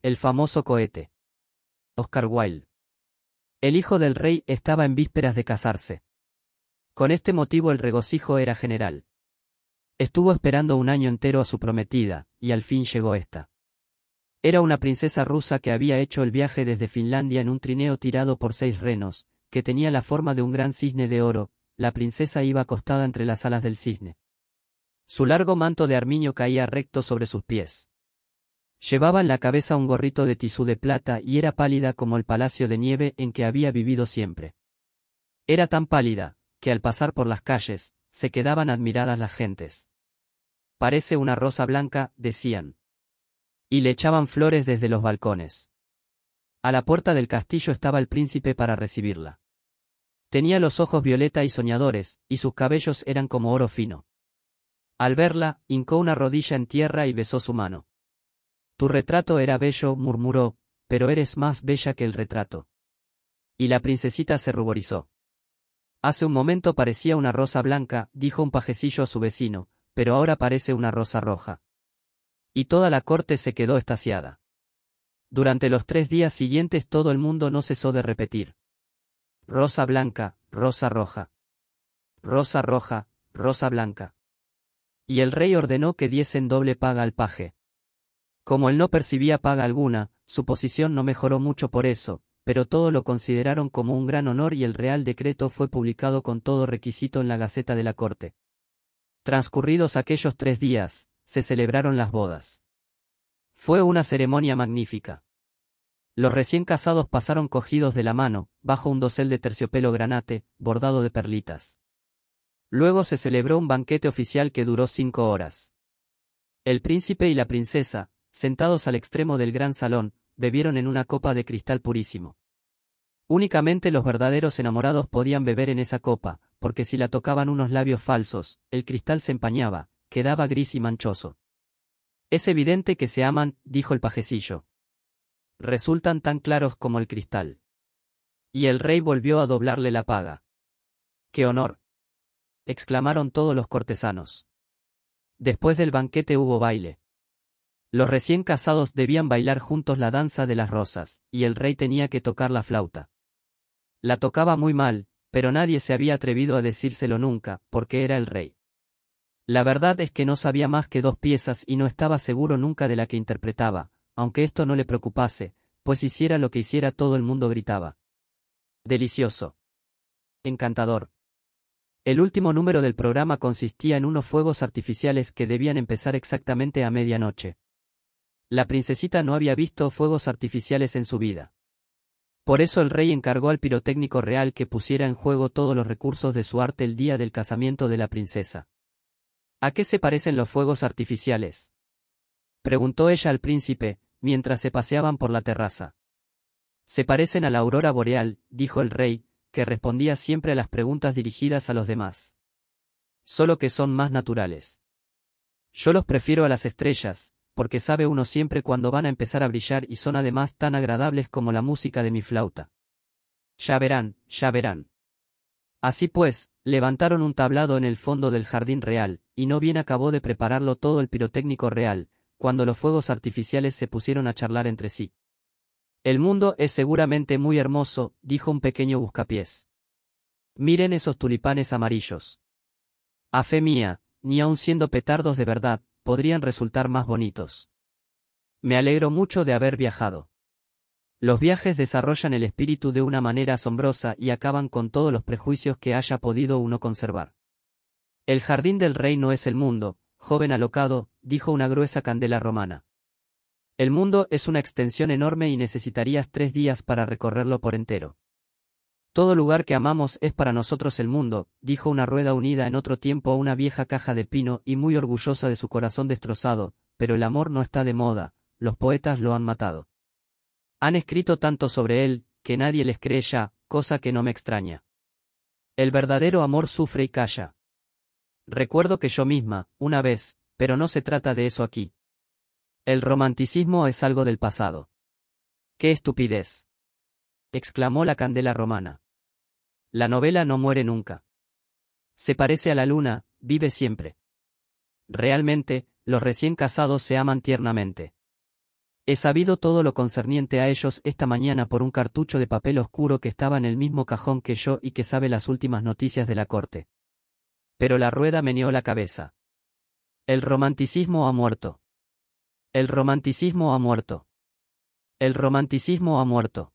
El famoso cohete. Oscar Wilde. El hijo del rey estaba en vísperas de casarse. Con este motivo el regocijo era general. Estuvo esperando un año entero a su prometida, y al fin llegó ésta. Era una princesa rusa que había hecho el viaje desde Finlandia en un trineo tirado por seis renos, que tenía la forma de un gran cisne de oro, la princesa iba acostada entre las alas del cisne. Su largo manto de armiño caía recto sobre sus pies. Llevaba en la cabeza un gorrito de tisú de plata y era pálida como el palacio de nieve en que había vivido siempre. Era tan pálida, que al pasar por las calles, se quedaban admiradas las gentes. Parece una rosa blanca, decían. Y le echaban flores desde los balcones. A la puerta del castillo estaba el príncipe para recibirla. Tenía los ojos violeta y soñadores, y sus cabellos eran como oro fino. Al verla, hincó una rodilla en tierra y besó su mano. Tu retrato era bello, murmuró, pero eres más bella que el retrato. Y la princesita se ruborizó. Hace un momento parecía una rosa blanca, dijo un pajecillo a su vecino, pero ahora parece una rosa roja. Y toda la corte se quedó estasiada. Durante los tres días siguientes todo el mundo no cesó de repetir. Rosa blanca, rosa roja. Rosa roja, rosa blanca. Y el rey ordenó que diesen doble paga al paje. Como él no percibía paga alguna, su posición no mejoró mucho por eso, pero todo lo consideraron como un gran honor y el Real Decreto fue publicado con todo requisito en la Gaceta de la Corte. Transcurridos aquellos tres días, se celebraron las bodas. Fue una ceremonia magnífica. Los recién casados pasaron cogidos de la mano, bajo un dosel de terciopelo granate, bordado de perlitas. Luego se celebró un banquete oficial que duró cinco horas. El príncipe y la princesa, sentados al extremo del gran salón, bebieron en una copa de cristal purísimo. Únicamente los verdaderos enamorados podían beber en esa copa, porque si la tocaban unos labios falsos, el cristal se empañaba, quedaba gris y manchoso. Es evidente que se aman, dijo el pajecillo. Resultan tan claros como el cristal. Y el rey volvió a doblarle la paga. ¡Qué honor! exclamaron todos los cortesanos. Después del banquete hubo baile. Los recién casados debían bailar juntos la danza de las rosas, y el rey tenía que tocar la flauta. La tocaba muy mal, pero nadie se había atrevido a decírselo nunca, porque era el rey. La verdad es que no sabía más que dos piezas y no estaba seguro nunca de la que interpretaba, aunque esto no le preocupase, pues hiciera lo que hiciera todo el mundo gritaba. Delicioso. Encantador. El último número del programa consistía en unos fuegos artificiales que debían empezar exactamente a medianoche. La princesita no había visto fuegos artificiales en su vida. Por eso el rey encargó al pirotécnico real que pusiera en juego todos los recursos de su arte el día del casamiento de la princesa. ¿A qué se parecen los fuegos artificiales? Preguntó ella al príncipe, mientras se paseaban por la terraza. Se parecen a la aurora boreal, dijo el rey, que respondía siempre a las preguntas dirigidas a los demás. Solo que son más naturales. Yo los prefiero a las estrellas, porque sabe uno siempre cuando van a empezar a brillar y son además tan agradables como la música de mi flauta. Ya verán, ya verán. Así pues, levantaron un tablado en el fondo del jardín real, y no bien acabó de prepararlo todo el pirotécnico real, cuando los fuegos artificiales se pusieron a charlar entre sí. El mundo es seguramente muy hermoso, dijo un pequeño buscapiés. Miren esos tulipanes amarillos. A fe mía, ni aun siendo petardos de verdad, podrían resultar más bonitos. Me alegro mucho de haber viajado. Los viajes desarrollan el espíritu de una manera asombrosa y acaban con todos los prejuicios que haya podido uno conservar. El jardín del rey no es el mundo, joven alocado, dijo una gruesa candela romana. El mundo es una extensión enorme y necesitarías tres días para recorrerlo por entero. Todo lugar que amamos es para nosotros el mundo, dijo una rueda unida en otro tiempo a una vieja caja de pino y muy orgullosa de su corazón destrozado, pero el amor no está de moda, los poetas lo han matado. Han escrito tanto sobre él, que nadie les cree ya, cosa que no me extraña. El verdadero amor sufre y calla. Recuerdo que yo misma, una vez, pero no se trata de eso aquí. El romanticismo es algo del pasado. ¡Qué estupidez! exclamó la candela romana. La novela no muere nunca. Se parece a la luna, vive siempre. Realmente, los recién casados se aman tiernamente. He sabido todo lo concerniente a ellos esta mañana por un cartucho de papel oscuro que estaba en el mismo cajón que yo y que sabe las últimas noticias de la corte. Pero la rueda meneó la cabeza. El romanticismo ha muerto. El romanticismo ha muerto. El romanticismo ha muerto.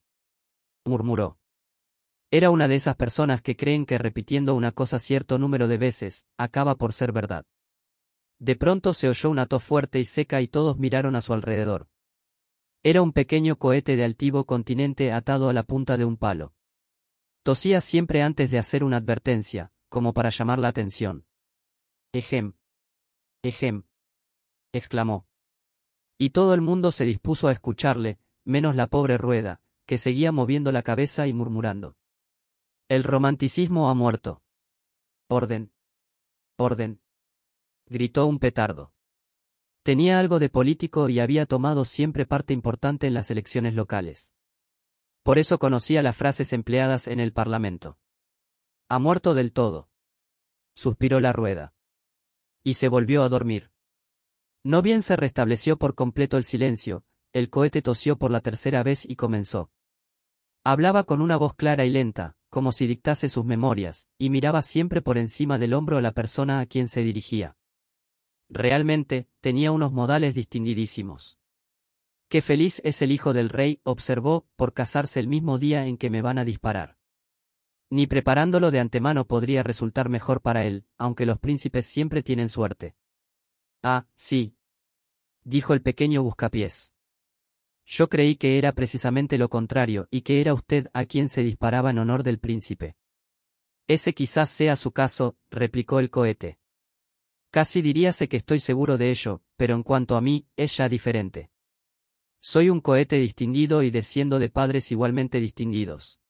murmuró. Era una de esas personas que creen que repitiendo una cosa cierto número de veces, acaba por ser verdad. De pronto se oyó una tos fuerte y seca y todos miraron a su alrededor. Era un pequeño cohete de altivo continente atado a la punta de un palo. Tosía siempre antes de hacer una advertencia, como para llamar la atención. Ejem. Ejem. exclamó. Y todo el mundo se dispuso a escucharle, menos la pobre rueda, que seguía moviendo la cabeza y murmurando. El romanticismo ha muerto. Orden. Orden. Gritó un petardo. Tenía algo de político y había tomado siempre parte importante en las elecciones locales. Por eso conocía las frases empleadas en el Parlamento. Ha muerto del todo. Suspiró la rueda. Y se volvió a dormir. No bien se restableció por completo el silencio, el cohete tosió por la tercera vez y comenzó. Hablaba con una voz clara y lenta, como si dictase sus memorias, y miraba siempre por encima del hombro a la persona a quien se dirigía. Realmente, tenía unos modales distinguidísimos. Qué feliz es el hijo del rey, observó, por casarse el mismo día en que me van a disparar. Ni preparándolo de antemano podría resultar mejor para él, aunque los príncipes siempre tienen suerte. Ah, sí. Dijo el pequeño buscapiés. Yo creí que era precisamente lo contrario y que era usted a quien se disparaba en honor del príncipe. Ese quizás sea su caso, replicó el cohete. Casi diríase que estoy seguro de ello, pero en cuanto a mí, es ya diferente. Soy un cohete distinguido y desciendo de padres igualmente distinguidos.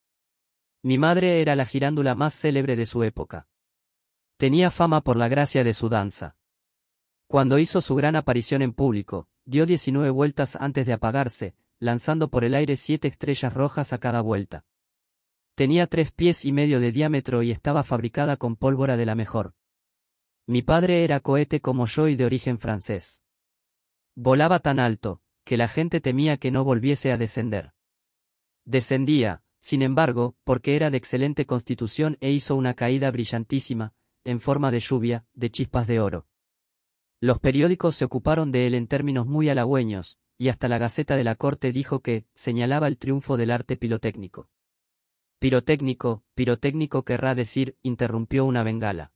Mi madre era la girándula más célebre de su época. Tenía fama por la gracia de su danza. Cuando hizo su gran aparición en público, Dio 19 vueltas antes de apagarse, lanzando por el aire siete estrellas rojas a cada vuelta. Tenía tres pies y medio de diámetro y estaba fabricada con pólvora de la mejor. Mi padre era cohete como yo y de origen francés. Volaba tan alto, que la gente temía que no volviese a descender. Descendía, sin embargo, porque era de excelente constitución e hizo una caída brillantísima, en forma de lluvia, de chispas de oro. Los periódicos se ocuparon de él en términos muy halagüeños, y hasta la Gaceta de la Corte dijo que señalaba el triunfo del arte pirotécnico. Pirotécnico, pirotécnico querrá decir, interrumpió una bengala.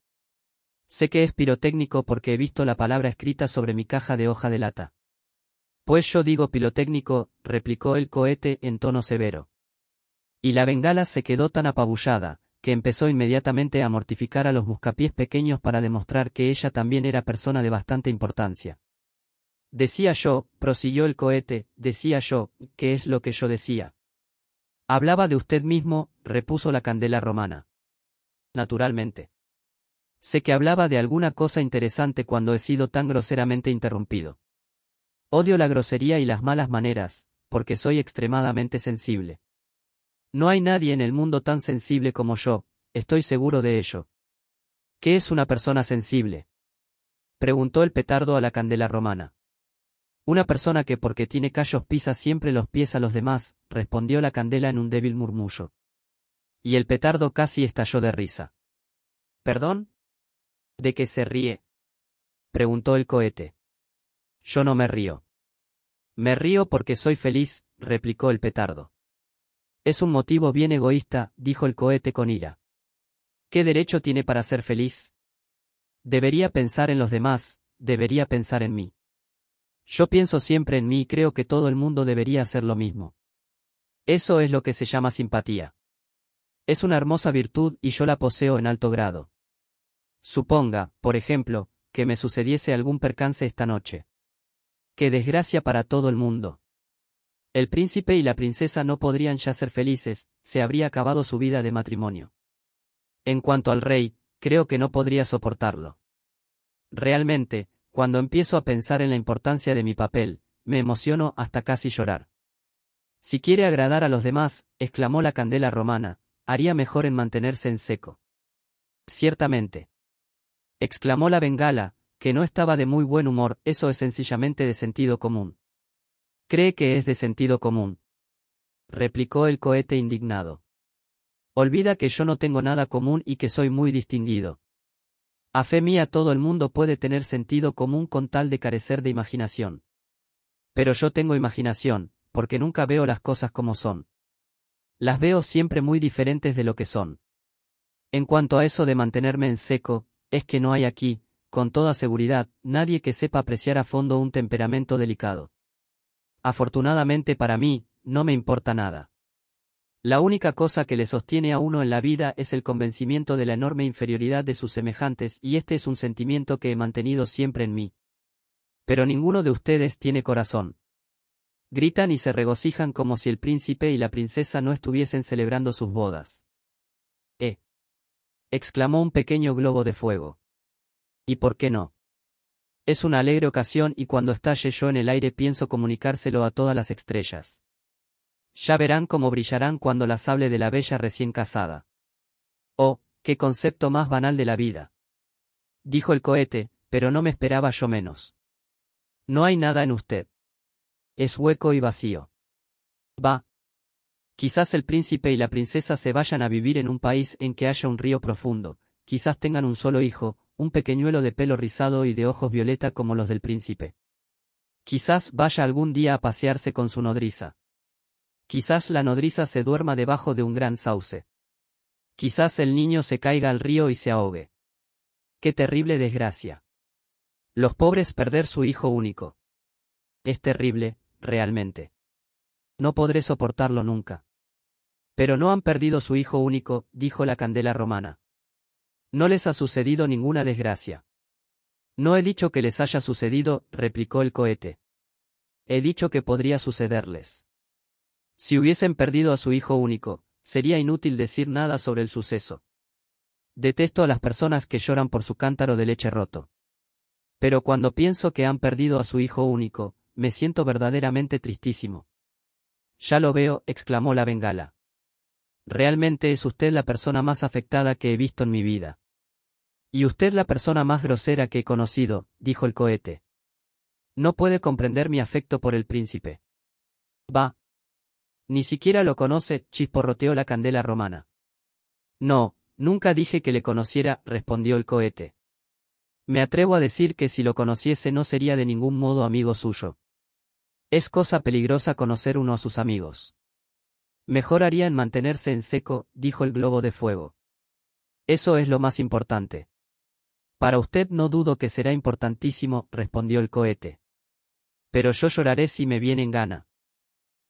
Sé que es pirotécnico porque he visto la palabra escrita sobre mi caja de hoja de lata. Pues yo digo pirotécnico, replicó el cohete en tono severo. Y la bengala se quedó tan apabullada, que empezó inmediatamente a mortificar a los buscapiés pequeños para demostrar que ella también era persona de bastante importancia. Decía yo, prosiguió el cohete, decía yo, qué es lo que yo decía. Hablaba de usted mismo, repuso la candela romana. Naturalmente. Sé que hablaba de alguna cosa interesante cuando he sido tan groseramente interrumpido. Odio la grosería y las malas maneras, porque soy extremadamente sensible. No hay nadie en el mundo tan sensible como yo, estoy seguro de ello. ¿Qué es una persona sensible? Preguntó el petardo a la candela romana. Una persona que porque tiene callos pisa siempre los pies a los demás, respondió la candela en un débil murmullo. Y el petardo casi estalló de risa. ¿Perdón? ¿De qué se ríe? preguntó el cohete. Yo no me río. Me río porque soy feliz, replicó el petardo. Es un motivo bien egoísta, dijo el cohete con ira. ¿Qué derecho tiene para ser feliz? Debería pensar en los demás, debería pensar en mí. Yo pienso siempre en mí y creo que todo el mundo debería hacer lo mismo. Eso es lo que se llama simpatía. Es una hermosa virtud y yo la poseo en alto grado. Suponga, por ejemplo, que me sucediese algún percance esta noche. Qué desgracia para todo el mundo. El príncipe y la princesa no podrían ya ser felices, se habría acabado su vida de matrimonio. En cuanto al rey, creo que no podría soportarlo. Realmente, cuando empiezo a pensar en la importancia de mi papel, me emociono hasta casi llorar. Si quiere agradar a los demás, exclamó la candela romana, haría mejor en mantenerse en seco. Ciertamente. Exclamó la bengala, que no estaba de muy buen humor, eso es sencillamente de sentido común. Cree que es de sentido común. Replicó el cohete indignado. Olvida que yo no tengo nada común y que soy muy distinguido. A fe mía todo el mundo puede tener sentido común con tal de carecer de imaginación. Pero yo tengo imaginación, porque nunca veo las cosas como son. Las veo siempre muy diferentes de lo que son. En cuanto a eso de mantenerme en seco, es que no hay aquí, con toda seguridad, nadie que sepa apreciar a fondo un temperamento delicado. Afortunadamente para mí, no me importa nada. La única cosa que le sostiene a uno en la vida es el convencimiento de la enorme inferioridad de sus semejantes y este es un sentimiento que he mantenido siempre en mí. Pero ninguno de ustedes tiene corazón. Gritan y se regocijan como si el príncipe y la princesa no estuviesen celebrando sus bodas. ¡Eh! exclamó un pequeño globo de fuego. ¿Y por qué no? Es una alegre ocasión y cuando estalle yo en el aire pienso comunicárselo a todas las estrellas. Ya verán cómo brillarán cuando las hable de la bella recién casada. Oh, qué concepto más banal de la vida. Dijo el cohete, pero no me esperaba yo menos. No hay nada en usted. Es hueco y vacío. Va. Quizás el príncipe y la princesa se vayan a vivir en un país en que haya un río profundo, quizás tengan un solo hijo, un pequeñuelo de pelo rizado y de ojos violeta como los del príncipe. Quizás vaya algún día a pasearse con su nodriza. Quizás la nodriza se duerma debajo de un gran sauce. Quizás el niño se caiga al río y se ahogue. ¡Qué terrible desgracia! Los pobres perder su hijo único. Es terrible, realmente. No podré soportarlo nunca. Pero no han perdido su hijo único, dijo la candela romana. No les ha sucedido ninguna desgracia. No he dicho que les haya sucedido, replicó el cohete. He dicho que podría sucederles. Si hubiesen perdido a su hijo único, sería inútil decir nada sobre el suceso. Detesto a las personas que lloran por su cántaro de leche roto. Pero cuando pienso que han perdido a su hijo único, me siento verdaderamente tristísimo. Ya lo veo, exclamó la bengala. Realmente es usted la persona más afectada que he visto en mi vida. Y usted la persona más grosera que he conocido, dijo el cohete. No puede comprender mi afecto por el príncipe. Va. Ni siquiera lo conoce, chisporroteó la candela romana. No, nunca dije que le conociera, respondió el cohete. Me atrevo a decir que si lo conociese no sería de ningún modo amigo suyo. Es cosa peligrosa conocer uno a sus amigos. Mejor haría en mantenerse en seco, dijo el globo de fuego. Eso es lo más importante. Para usted no dudo que será importantísimo, respondió el cohete. Pero yo lloraré si me viene en gana.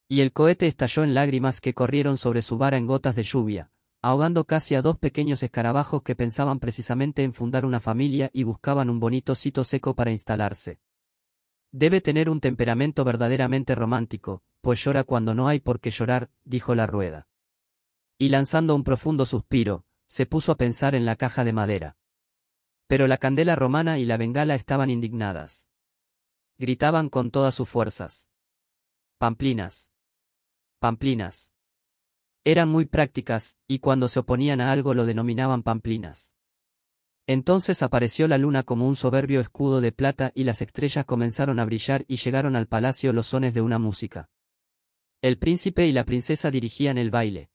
Y el cohete estalló en lágrimas que corrieron sobre su vara en gotas de lluvia, ahogando casi a dos pequeños escarabajos que pensaban precisamente en fundar una familia y buscaban un bonito sitio seco para instalarse. Debe tener un temperamento verdaderamente romántico, pues llora cuando no hay por qué llorar, dijo la rueda. Y lanzando un profundo suspiro, se puso a pensar en la caja de madera. Pero la candela romana y la bengala estaban indignadas. Gritaban con todas sus fuerzas. Pamplinas. Pamplinas. Eran muy prácticas, y cuando se oponían a algo lo denominaban pamplinas. Entonces apareció la luna como un soberbio escudo de plata y las estrellas comenzaron a brillar y llegaron al palacio los sones de una música. El príncipe y la princesa dirigían el baile.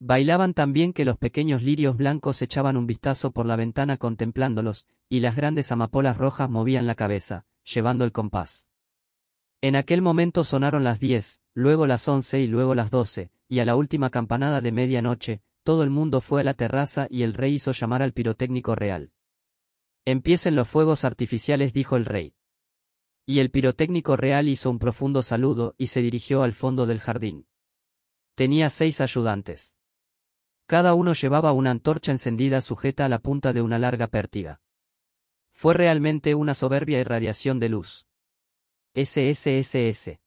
Bailaban tan bien que los pequeños lirios blancos echaban un vistazo por la ventana contemplándolos, y las grandes amapolas rojas movían la cabeza, llevando el compás. En aquel momento sonaron las diez, luego las once y luego las doce, y a la última campanada de medianoche, todo el mundo fue a la terraza y el rey hizo llamar al pirotécnico real. Empiecen los fuegos artificiales, dijo el rey. Y el pirotécnico real hizo un profundo saludo y se dirigió al fondo del jardín. Tenía seis ayudantes. Cada uno llevaba una antorcha encendida sujeta a la punta de una larga pértiga. Fue realmente una soberbia irradiación de luz. SSSS.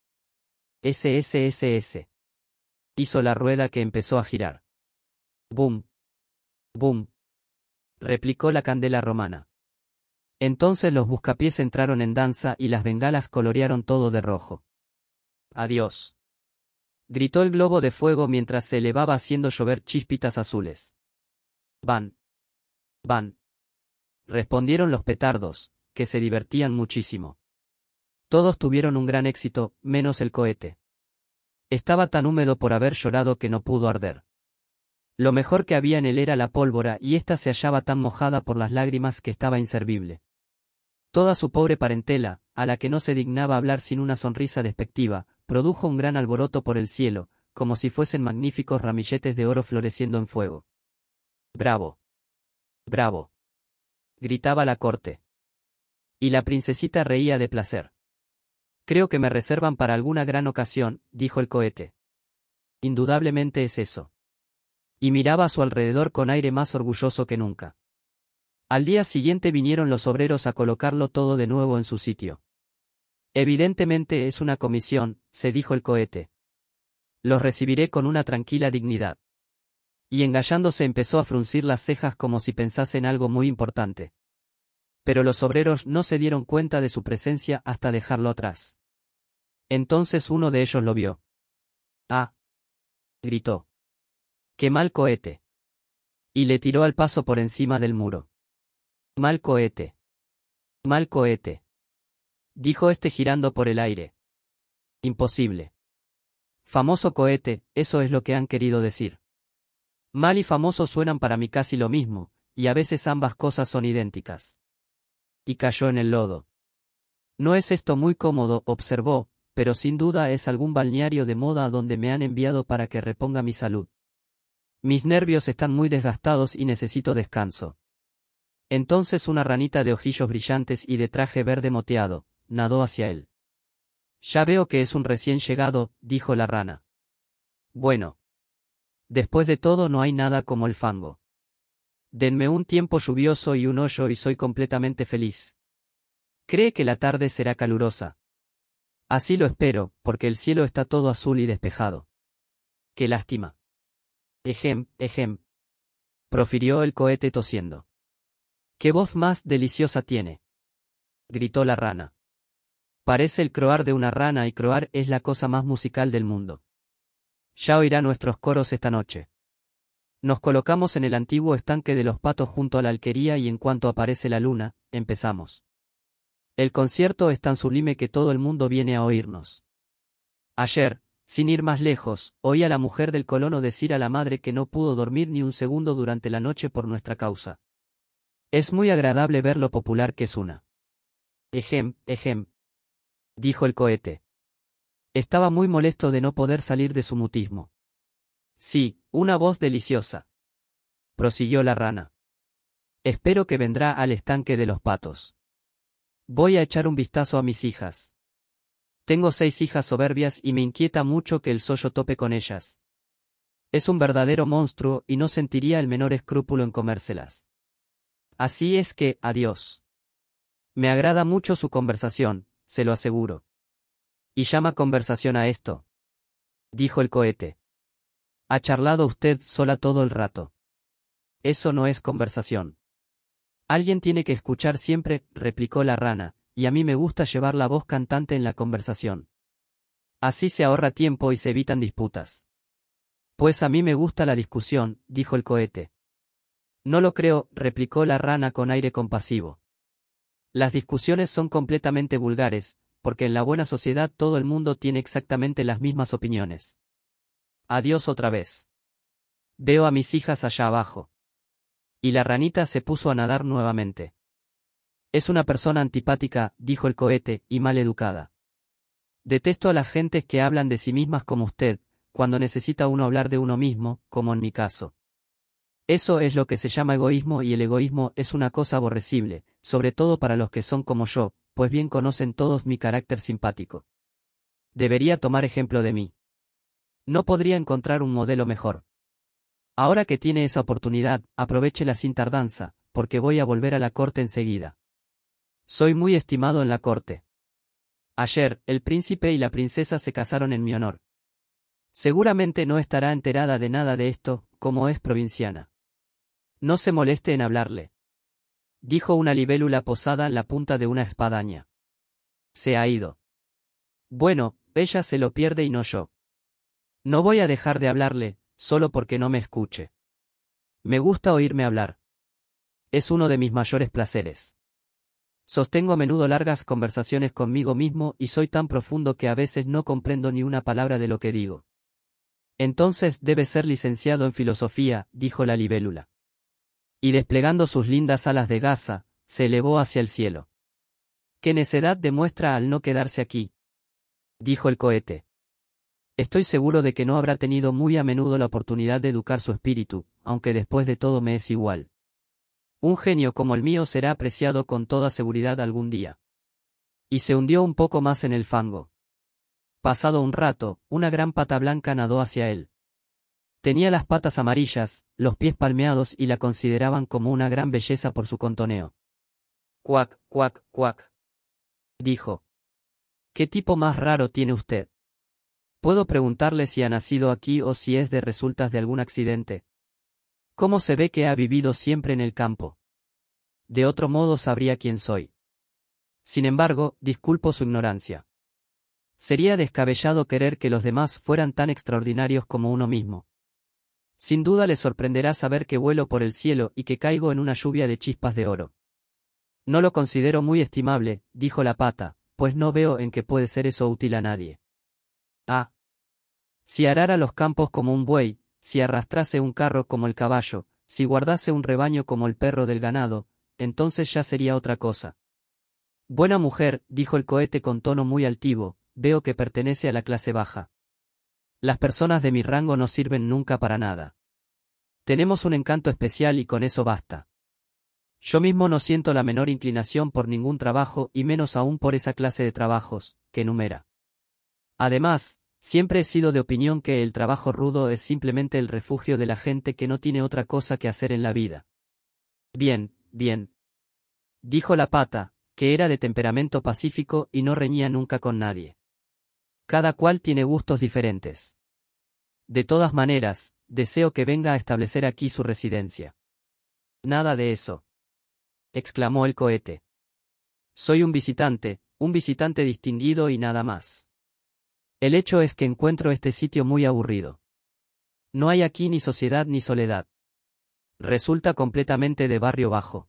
SSSS. Hizo la rueda que empezó a girar. Bum. Bum. replicó la candela romana. Entonces los buscapiés entraron en danza y las bengalas colorearon todo de rojo. Adiós. Gritó el globo de fuego mientras se elevaba haciendo llover chispitas azules. Van. Van. Respondieron los petardos, que se divertían muchísimo. Todos tuvieron un gran éxito, menos el cohete. Estaba tan húmedo por haber llorado que no pudo arder. Lo mejor que había en él era la pólvora y ésta se hallaba tan mojada por las lágrimas que estaba inservible. Toda su pobre parentela, a la que no se dignaba hablar sin una sonrisa despectiva, produjo un gran alboroto por el cielo, como si fuesen magníficos ramilletes de oro floreciendo en fuego. Bravo. Bravo. gritaba la corte. Y la princesita reía de placer. Creo que me reservan para alguna gran ocasión, dijo el cohete. Indudablemente es eso y miraba a su alrededor con aire más orgulloso que nunca. Al día siguiente vinieron los obreros a colocarlo todo de nuevo en su sitio. Evidentemente es una comisión, se dijo el cohete. Los recibiré con una tranquila dignidad. Y engallándose empezó a fruncir las cejas como si pensase en algo muy importante. Pero los obreros no se dieron cuenta de su presencia hasta dejarlo atrás. Entonces uno de ellos lo vio. Ah. gritó. ¡Qué mal cohete! Y le tiró al paso por encima del muro. Mal cohete. Mal cohete. Dijo este girando por el aire. Imposible. Famoso cohete, eso es lo que han querido decir. Mal y famoso suenan para mí casi lo mismo, y a veces ambas cosas son idénticas. Y cayó en el lodo. No es esto muy cómodo, observó, pero sin duda es algún balneario de moda a donde me han enviado para que reponga mi salud. Mis nervios están muy desgastados y necesito descanso. Entonces una ranita de ojillos brillantes y de traje verde moteado, nadó hacia él. Ya veo que es un recién llegado, dijo la rana. Bueno. Después de todo no hay nada como el fango. Denme un tiempo lluvioso y un hoyo y soy completamente feliz. Cree que la tarde será calurosa. Así lo espero, porque el cielo está todo azul y despejado. Qué lástima. Ejem, ejem. Profirió el cohete tosiendo. ¡Qué voz más deliciosa tiene! gritó la rana. Parece el croar de una rana y croar es la cosa más musical del mundo. Ya oirá nuestros coros esta noche. Nos colocamos en el antiguo estanque de los patos junto a la alquería y en cuanto aparece la luna, empezamos. El concierto es tan sublime que todo el mundo viene a oírnos. Ayer, sin ir más lejos, oí a la mujer del colono decir a la madre que no pudo dormir ni un segundo durante la noche por nuestra causa. Es muy agradable ver lo popular que es una. Ejem, ejem. Dijo el cohete. Estaba muy molesto de no poder salir de su mutismo. Sí, una voz deliciosa. Prosiguió la rana. Espero que vendrá al estanque de los patos. Voy a echar un vistazo a mis hijas. Tengo seis hijas soberbias y me inquieta mucho que el sollo tope con ellas. Es un verdadero monstruo y no sentiría el menor escrúpulo en comérselas. Así es que, adiós. Me agrada mucho su conversación, se lo aseguro. Y llama conversación a esto. Dijo el cohete. Ha charlado usted sola todo el rato. Eso no es conversación. Alguien tiene que escuchar siempre, replicó la rana, y a mí me gusta llevar la voz cantante en la conversación. Así se ahorra tiempo y se evitan disputas. Pues a mí me gusta la discusión, dijo el cohete. No lo creo, replicó la rana con aire compasivo. Las discusiones son completamente vulgares, porque en la buena sociedad todo el mundo tiene exactamente las mismas opiniones. Adiós otra vez. Veo a mis hijas allá abajo. Y la ranita se puso a nadar nuevamente. Es una persona antipática, dijo el cohete, y mal educada. Detesto a las gentes que hablan de sí mismas como usted, cuando necesita uno hablar de uno mismo, como en mi caso. Eso es lo que se llama egoísmo y el egoísmo es una cosa aborrecible, sobre todo para los que son como yo, pues bien conocen todos mi carácter simpático. Debería tomar ejemplo de mí. No podría encontrar un modelo mejor. Ahora que tiene esa oportunidad, la sin tardanza, porque voy a volver a la corte enseguida. Soy muy estimado en la corte. Ayer, el príncipe y la princesa se casaron en mi honor. Seguramente no estará enterada de nada de esto, como es provinciana. No se moleste en hablarle. Dijo una libélula posada en la punta de una espadaña. Se ha ido. Bueno, ella se lo pierde y no yo. No voy a dejar de hablarle, solo porque no me escuche. Me gusta oírme hablar. Es uno de mis mayores placeres. Sostengo a menudo largas conversaciones conmigo mismo y soy tan profundo que a veces no comprendo ni una palabra de lo que digo. Entonces debe ser licenciado en filosofía, dijo la libélula. Y desplegando sus lindas alas de gasa, se elevó hacia el cielo. ¡Qué necedad demuestra al no quedarse aquí! dijo el cohete. Estoy seguro de que no habrá tenido muy a menudo la oportunidad de educar su espíritu, aunque después de todo me es igual. Un genio como el mío será apreciado con toda seguridad algún día. Y se hundió un poco más en el fango. Pasado un rato, una gran pata blanca nadó hacia él. Tenía las patas amarillas, los pies palmeados y la consideraban como una gran belleza por su contoneo. Cuac, cuac, cuac. Dijo. ¿Qué tipo más raro tiene usted? Puedo preguntarle si ha nacido aquí o si es de resultas de algún accidente. ¿Cómo se ve que ha vivido siempre en el campo? De otro modo sabría quién soy. Sin embargo, disculpo su ignorancia. Sería descabellado querer que los demás fueran tan extraordinarios como uno mismo. Sin duda le sorprenderá saber que vuelo por el cielo y que caigo en una lluvia de chispas de oro. No lo considero muy estimable, dijo la pata, pues no veo en qué puede ser eso útil a nadie. Ah. Si arara los campos como un buey, si arrastrase un carro como el caballo, si guardase un rebaño como el perro del ganado, entonces ya sería otra cosa. Buena mujer, dijo el cohete con tono muy altivo, veo que pertenece a la clase baja. Las personas de mi rango no sirven nunca para nada. Tenemos un encanto especial y con eso basta. Yo mismo no siento la menor inclinación por ningún trabajo y menos aún por esa clase de trabajos, que numera. Además, Siempre he sido de opinión que el trabajo rudo es simplemente el refugio de la gente que no tiene otra cosa que hacer en la vida. Bien, bien. Dijo la pata, que era de temperamento pacífico y no reñía nunca con nadie. Cada cual tiene gustos diferentes. De todas maneras, deseo que venga a establecer aquí su residencia. Nada de eso. exclamó el cohete. Soy un visitante, un visitante distinguido y nada más. El hecho es que encuentro este sitio muy aburrido. No hay aquí ni sociedad ni soledad. Resulta completamente de barrio bajo.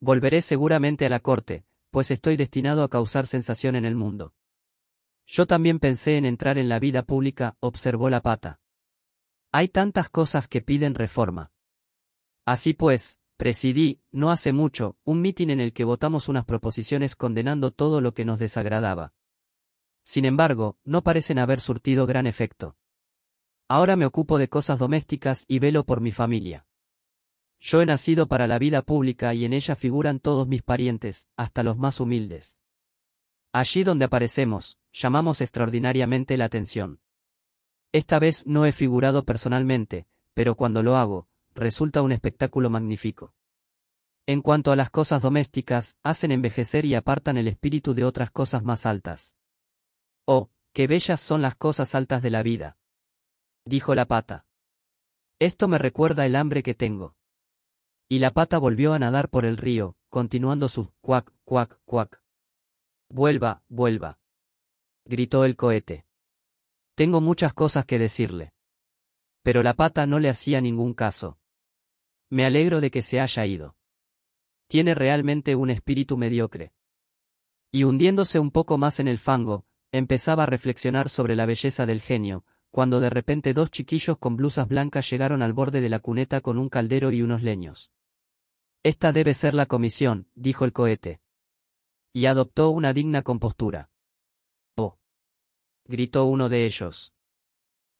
Volveré seguramente a la corte, pues estoy destinado a causar sensación en el mundo. Yo también pensé en entrar en la vida pública, observó la pata. Hay tantas cosas que piden reforma. Así pues, presidí, no hace mucho, un mitin en el que votamos unas proposiciones condenando todo lo que nos desagradaba. Sin embargo, no parecen haber surtido gran efecto. Ahora me ocupo de cosas domésticas y velo por mi familia. Yo he nacido para la vida pública y en ella figuran todos mis parientes, hasta los más humildes. Allí donde aparecemos, llamamos extraordinariamente la atención. Esta vez no he figurado personalmente, pero cuando lo hago, resulta un espectáculo magnífico. En cuanto a las cosas domésticas, hacen envejecer y apartan el espíritu de otras cosas más altas. Oh, qué bellas son las cosas altas de la vida. Dijo la pata. Esto me recuerda el hambre que tengo. Y la pata volvió a nadar por el río, continuando su cuac, cuac, cuac. Vuelva, vuelva. Gritó el cohete. Tengo muchas cosas que decirle. Pero la pata no le hacía ningún caso. Me alegro de que se haya ido. Tiene realmente un espíritu mediocre. Y hundiéndose un poco más en el fango, Empezaba a reflexionar sobre la belleza del genio, cuando de repente dos chiquillos con blusas blancas llegaron al borde de la cuneta con un caldero y unos leños. Esta debe ser la comisión, dijo el cohete. Y adoptó una digna compostura. ¡Oh! gritó uno de ellos.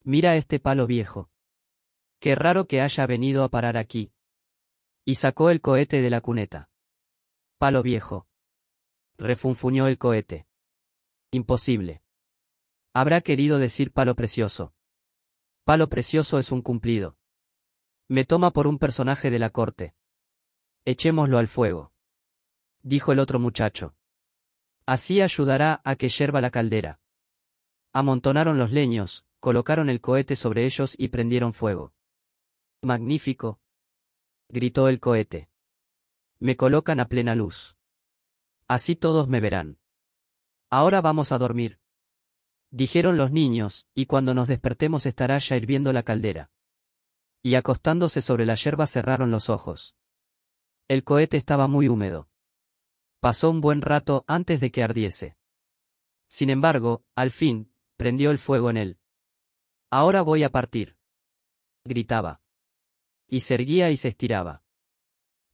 Mira este palo viejo. Qué raro que haya venido a parar aquí. Y sacó el cohete de la cuneta. Palo viejo. Refunfuñó el cohete. Imposible. Habrá querido decir palo precioso. Palo precioso es un cumplido. Me toma por un personaje de la corte. Echémoslo al fuego. Dijo el otro muchacho. Así ayudará a que hierva la caldera. Amontonaron los leños, colocaron el cohete sobre ellos y prendieron fuego. Magnífico. gritó el cohete. Me colocan a plena luz. Así todos me verán. Ahora vamos a dormir. Dijeron los niños, y cuando nos despertemos estará ya hirviendo la caldera. Y acostándose sobre la yerba cerraron los ojos. El cohete estaba muy húmedo. Pasó un buen rato antes de que ardiese. Sin embargo, al fin, prendió el fuego en él. Ahora voy a partir. Gritaba. Y se erguía y se estiraba.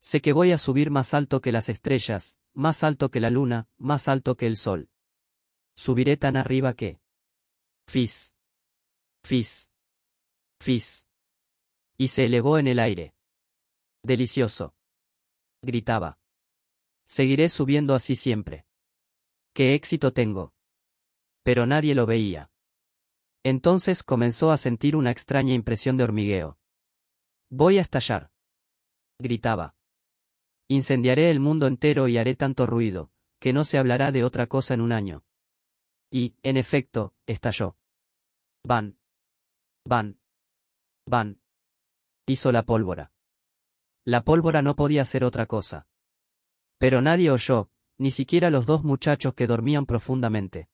Sé que voy a subir más alto que las estrellas, más alto que la luna, más alto que el sol. Subiré tan arriba que... Fis. Fis. Fis. Y se elevó en el aire. Delicioso. Gritaba. Seguiré subiendo así siempre. ¡Qué éxito tengo! Pero nadie lo veía. Entonces comenzó a sentir una extraña impresión de hormigueo. Voy a estallar. Gritaba. Incendiaré el mundo entero y haré tanto ruido, que no se hablará de otra cosa en un año. Y, en efecto, estalló. Van. Van. Van. Hizo la pólvora. La pólvora no podía hacer otra cosa. Pero nadie oyó, ni siquiera los dos muchachos que dormían profundamente.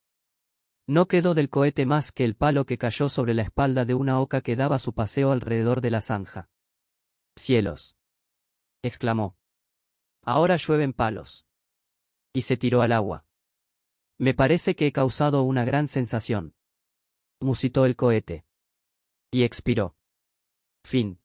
No quedó del cohete más que el palo que cayó sobre la espalda de una oca que daba su paseo alrededor de la zanja. Cielos. exclamó. Ahora llueven palos. Y se tiró al agua. Me parece que he causado una gran sensación. Musitó el cohete. Y expiró. Fin.